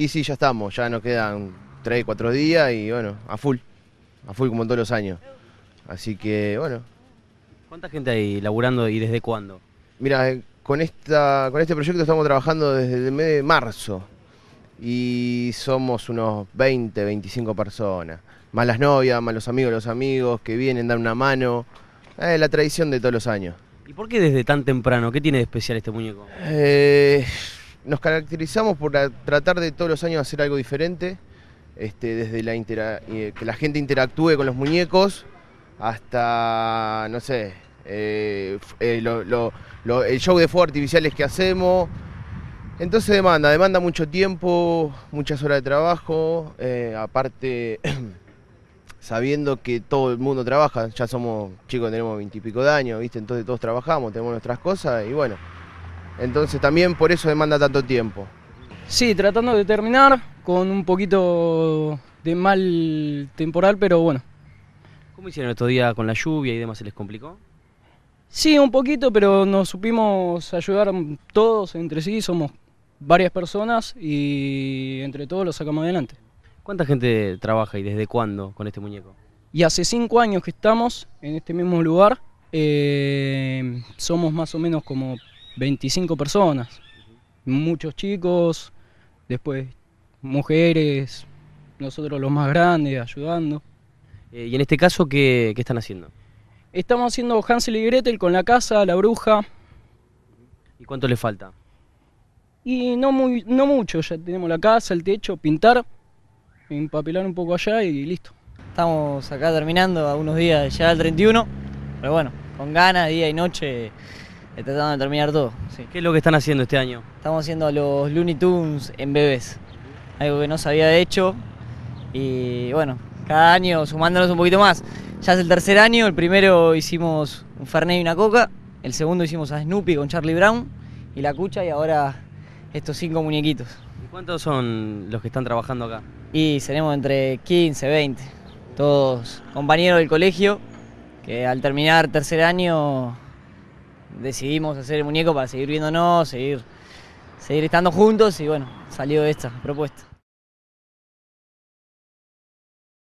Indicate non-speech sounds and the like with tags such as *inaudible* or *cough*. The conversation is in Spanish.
Y sí, ya estamos, ya nos quedan 3, 4 días y bueno, a full, a full como todos los años. Así que bueno. ¿Cuánta gente hay laburando y desde cuándo? Mira, eh, con, esta, con este proyecto estamos trabajando desde el mes de marzo y somos unos 20, 25 personas. Más las novias, más los amigos, los amigos que vienen, dan una mano. Es eh, la tradición de todos los años. ¿Y por qué desde tan temprano? ¿Qué tiene de especial este muñeco? Eh, nos caracterizamos por tratar de todos los años hacer algo diferente, este, desde eh, que la gente interactúe con los muñecos hasta, no sé, eh, eh, el show de fuego artificiales que hacemos. Entonces demanda, demanda mucho tiempo, muchas horas de trabajo, aparte *clears throat* sabiendo que todo el mundo trabaja, ya somos chicos, tenemos veintipico de años, ¿viste? entonces todos trabajamos, tenemos nuestras cosas y bueno, entonces también por eso demanda tanto tiempo. Sí, tratando de terminar con un poquito de mal temporal, pero bueno. ¿Cómo hicieron estos días con la lluvia y demás? ¿Se les complicó? Sí, un poquito, pero nos supimos ayudar todos entre sí, somos varias personas y entre todos lo sacamos adelante. ¿Cuánta gente trabaja y desde cuándo con este muñeco? Y hace cinco años que estamos en este mismo lugar. Eh, somos más o menos como 25 personas, muchos chicos, después mujeres, nosotros los más grandes ayudando. Eh, ¿Y en este caso qué, están haciendo? Estamos haciendo Hansel y Gretel con la casa, la bruja. ¿Y cuánto le falta? Y no, muy, no mucho, ya tenemos la casa, el techo, pintar, empapelar un poco allá y listo. Estamos acá terminando a unos días ya el 31, pero bueno, con ganas, día y noche tratando de terminar todo. ¿Qué es lo que están haciendo este año? Estamos haciendo los Looney Tunes en bebés, algo que no se había hecho y bueno, cada año sumándonos un poquito más. Ya es el tercer año, el primero hicimos un Fernet y una Coca, el segundo hicimos a Snoopy con Charlie Brown y la cucha y ahora estos cinco muñequitos. ¿Y cuántos son los que están trabajando acá? Y seremos entre 15, 20, todos compañeros del colegio que al terminar tercer año decidimos hacer el muñeco para seguir viéndonos, seguir, seguir estando juntos y bueno, salió esta propuesta.